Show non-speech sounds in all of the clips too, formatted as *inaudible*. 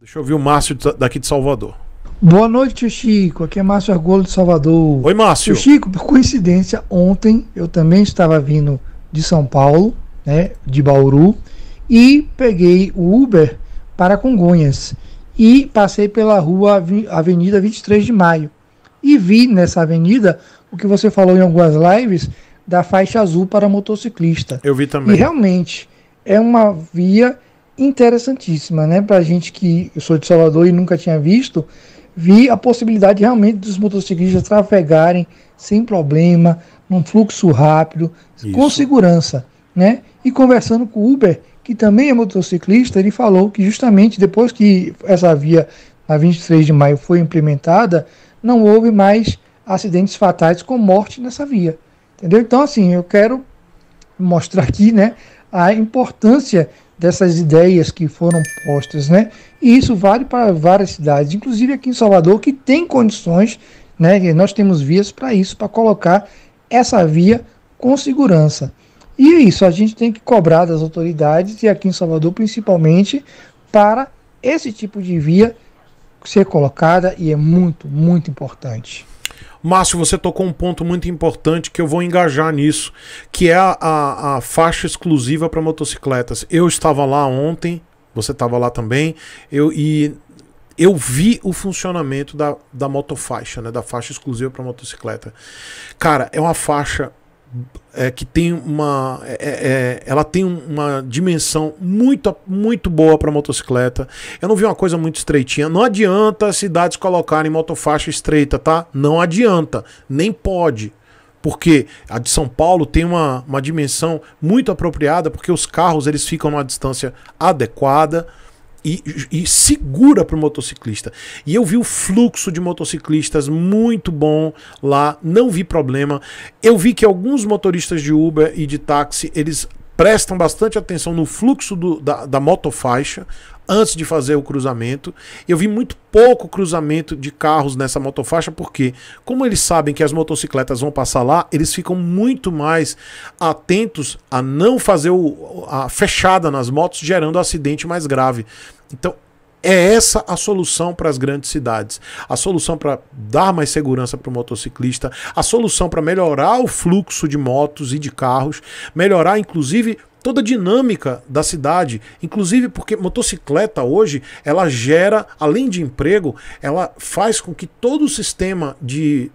Deixa eu ouvir o Márcio daqui de Salvador. Boa noite, tio Chico. Aqui é Márcio Argolo de Salvador. Oi, Márcio. O Chico, por coincidência, ontem eu também estava vindo de São Paulo, né, de Bauru, e peguei o Uber para Congonhas e passei pela rua Avenida 23 de Maio e vi nessa avenida o que você falou em algumas lives da faixa azul para motociclista. Eu vi também. E realmente é uma via interessantíssima, né? Para gente que eu sou de Salvador e nunca tinha visto, vi a possibilidade realmente dos motociclistas trafegarem sem problema, num fluxo rápido, Isso. com segurança, né? E conversando com o Uber, que também é motociclista, ele falou que justamente depois que essa via na 23 de maio foi implementada, não houve mais acidentes fatais com morte nessa via. Entendeu? Então, assim, eu quero mostrar aqui, né, a importância dessas ideias que foram postas, né? E isso vale para várias cidades, inclusive aqui em Salvador, que tem condições, né? nós temos vias para isso, para colocar essa via com segurança. E é isso, a gente tem que cobrar das autoridades, e aqui em Salvador principalmente, para esse tipo de via ser colocada, e é muito, muito importante. Márcio, você tocou um ponto muito importante que eu vou engajar nisso, que é a, a, a faixa exclusiva para motocicletas. Eu estava lá ontem, você estava lá também, eu, e eu vi o funcionamento da, da motofaixa, né? Da faixa exclusiva para motocicleta. Cara, é uma faixa é, que tem uma. É, é, é, ela tem uma dimensão muito, muito boa para motocicleta. Eu não vi uma coisa muito estreitinha. Não adianta as cidades colocarem motofaixa estreita, tá? Não adianta. Nem pode. Porque a de São Paulo tem uma, uma dimensão muito apropriada, porque os carros eles ficam numa distância adequada e, e segura para o motociclista. E eu vi o fluxo de motociclistas muito bom lá, não vi problema. Eu vi que alguns motoristas de Uber e de táxi, eles prestam bastante atenção no fluxo do, da, da motofaixa, antes de fazer o cruzamento. Eu vi muito pouco cruzamento de carros nessa motofaixa, porque, como eles sabem que as motocicletas vão passar lá, eles ficam muito mais atentos a não fazer o, a fechada nas motos, gerando um acidente mais grave. Então, é essa a solução para as grandes cidades. A solução para dar mais segurança para o motociclista, a solução para melhorar o fluxo de motos e de carros, melhorar inclusive toda a dinâmica da cidade, inclusive porque motocicleta hoje ela gera, além de emprego, ela faz com que todo o sistema de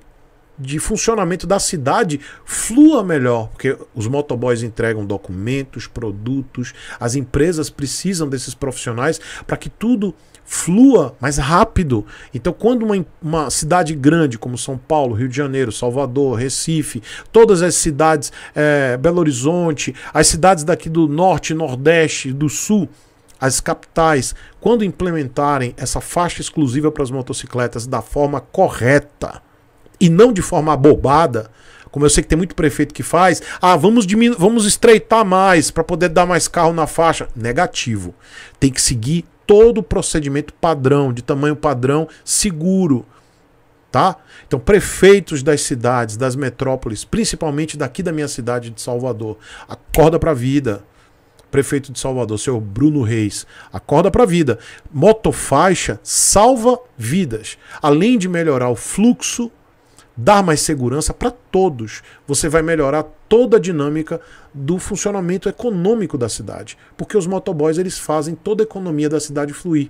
de funcionamento da cidade flua melhor, porque os motoboys entregam documentos, produtos, as empresas precisam desses profissionais para que tudo flua mais rápido. Então, quando uma, uma, cidade grande como São Paulo, Rio de Janeiro, Salvador, Recife, todas as cidades, é, Belo Horizonte, as cidades daqui do norte, nordeste, do sul, as capitais, quando implementarem essa faixa exclusiva para as motocicletas da forma correta, e não de forma abobada, como eu sei que tem muito prefeito que faz, ah, vamos diminu vamos estreitar mais para poder dar mais carro na faixa. Negativo. Tem que seguir todo o procedimento padrão, de tamanho padrão, seguro. Tá? Então, prefeitos das cidades, das metrópoles, principalmente daqui da minha cidade de Salvador, acorda para a vida. Prefeito de Salvador, senhor Bruno Reis, acorda para a vida. Motofaixa salva vidas, além de melhorar o fluxo dar mais segurança para todos. Você vai melhorar toda a dinâmica do funcionamento econômico da cidade, porque os motoboys eles fazem toda a economia da cidade fluir.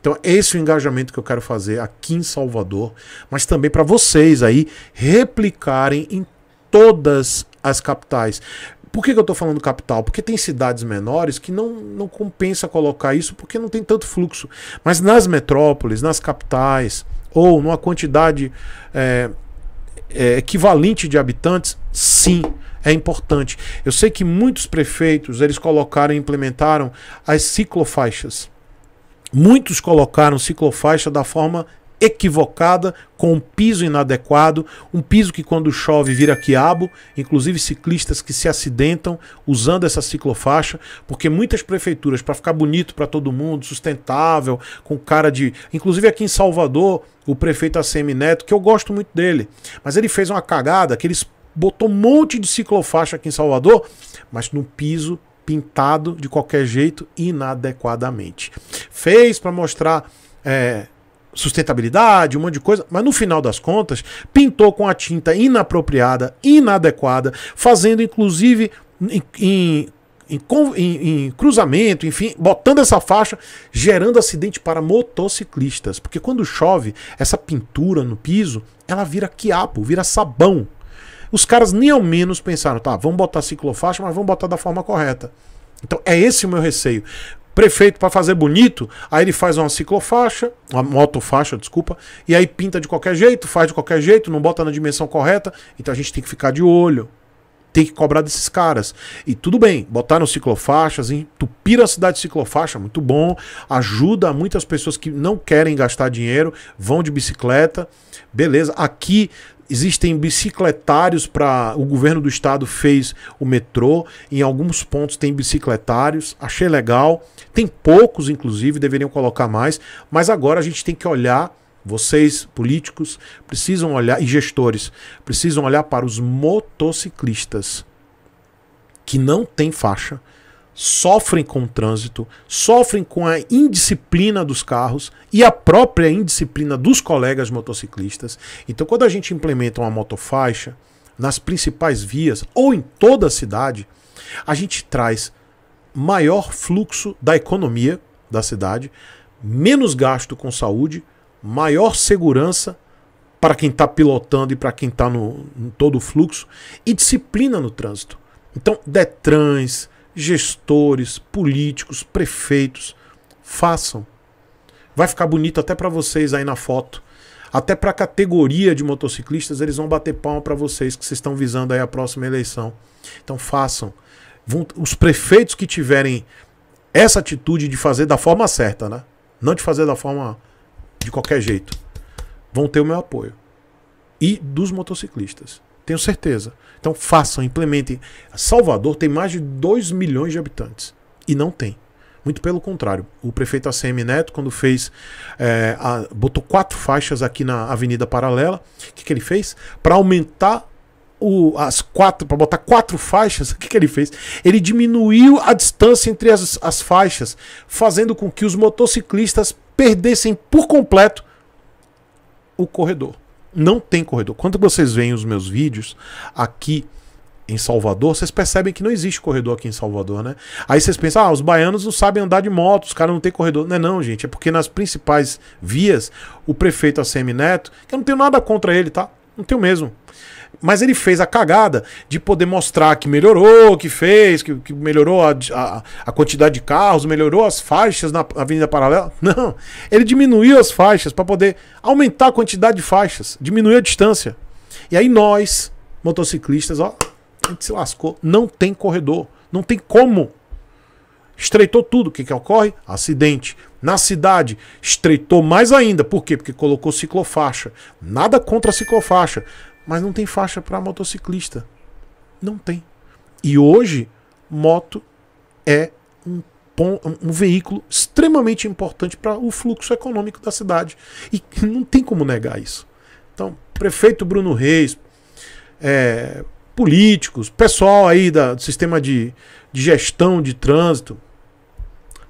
Então, esse é o engajamento que eu quero fazer aqui em Salvador, mas também para vocês aí replicarem em todas as capitais. Por que, que eu estou falando capital? Porque tem cidades menores que não, não compensa colocar isso porque não tem tanto fluxo. Mas nas metrópoles, nas capitais, ou numa quantidade é, é, equivalente de habitantes, sim, é importante. Eu sei que muitos prefeitos eles colocaram e implementaram as ciclofaixas. Muitos colocaram ciclofaixa da forma equivocada, com um piso inadequado, um piso que quando chove vira quiabo, inclusive ciclistas que se acidentam usando essa ciclofaixa, porque muitas prefeituras, para ficar bonito para todo mundo, sustentável, com cara de. Inclusive aqui em Salvador, o prefeito ACM Neto, que eu gosto muito dele, mas ele fez uma cagada que eles botou um monte de ciclofaixa aqui em Salvador, mas no piso pintado de qualquer jeito inadequadamente. Fez para mostrar é, sustentabilidade, um monte de coisa, mas no final das contas, pintou com a tinta inapropriada, inadequada, fazendo inclusive em, em, em, em cruzamento, enfim, botando essa faixa, gerando acidente para motociclistas. Porque quando chove, essa pintura no piso, ela vira quiapo, vira sabão. Os caras nem ao menos pensaram, tá, vamos botar ciclofaixa, mas vamos botar da forma correta. Então é esse o meu receio prefeito para fazer bonito, aí ele faz uma ciclofaixa, uma motofaixa, desculpa, e aí pinta de qualquer jeito, faz de qualquer jeito, não bota na dimensão correta, então a gente tem que ficar de olho. Tem que cobrar desses caras. E tudo bem, botaram ciclofaixas, entupiram a cidade de ciclofaixa, muito bom. Ajuda muitas pessoas que não querem gastar dinheiro, vão de bicicleta. Beleza. Aqui existem bicicletários para. O governo do estado fez o metrô, em alguns pontos tem bicicletários, achei legal. Tem poucos, inclusive, deveriam colocar mais, mas agora a gente tem que olhar. Vocês, políticos, precisam olhar, e gestores, precisam olhar para os motociclistas que não tem faixa sofrem com o trânsito, sofrem com a indisciplina dos carros e a própria indisciplina dos colegas motociclistas. Então, quando a gente implementa uma motofaixa nas principais vias ou em toda a cidade, a gente traz maior fluxo da economia da cidade, menos gasto com saúde, maior segurança para quem está pilotando e para quem está no, no todo o fluxo e disciplina no trânsito. Então, Detrans, gestores, políticos, prefeitos, façam. Vai ficar bonito até para vocês aí na foto. Até para a categoria de motociclistas, eles vão bater palma para vocês que vocês estão visando aí a próxima eleição. Então façam. Vão, os prefeitos que tiverem essa atitude de fazer da forma certa, né? Não de fazer da forma de qualquer jeito. Vão ter o meu apoio. E dos motociclistas. Tenho certeza. Então façam, implementem. Salvador tem mais de 2 milhões de habitantes e não tem. Muito pelo contrário. O prefeito ACM Neto, quando fez. É, a, botou quatro faixas aqui na Avenida Paralela. O que, que ele fez? Para aumentar o, as quatro. Para botar quatro faixas, *laughs* o que, que ele fez? Ele diminuiu a distância entre as, as faixas, fazendo com que os motociclistas perdessem por completo o corredor. Não tem corredor. Quando vocês veem os meus vídeos aqui em Salvador, vocês percebem que não existe corredor aqui em Salvador, né? Aí vocês pensam, ah, os baianos não sabem andar de moto, os caras não têm corredor. Não é não, gente, é porque nas principais vias, o prefeito ACM Neto, que eu não tenho nada contra ele, tá? Não tenho mesmo. Mas ele fez a cagada de poder mostrar que melhorou, que fez, que, que melhorou a, a, a, quantidade de carros, melhorou as faixas na Avenida Paralela. *laughs* Não. Ele diminuiu as faixas para poder aumentar a quantidade de faixas, diminuir a distância. E aí nós, motociclistas, ó, a gente se lascou. Não tem corredor. Não tem como. Estreitou tudo. O que, que ocorre? Acidente. Na cidade, estreitou mais ainda. Por quê? Porque colocou ciclofaixa. Nada contra a ciclofaixa mas não tem faixa para motociclista. Não tem. E hoje, moto é um, um veículo extremamente importante para o fluxo econômico da cidade. E não tem como negar isso. Então, prefeito Bruno Reis, é, políticos, pessoal aí da, do sistema de, de gestão de trânsito,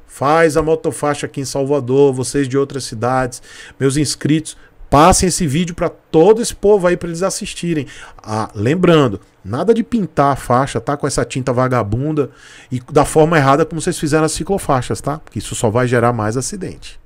faz a motofaixa aqui em Salvador, vocês de outras cidades, meus inscritos, Passem esse vídeo para todo esse povo aí para eles assistirem. Ah, lembrando, nada de pintar a faixa, tá? Com essa tinta vagabunda e da forma errada como vocês fizeram as ciclofaixas, tá? Porque isso só vai gerar mais acidente.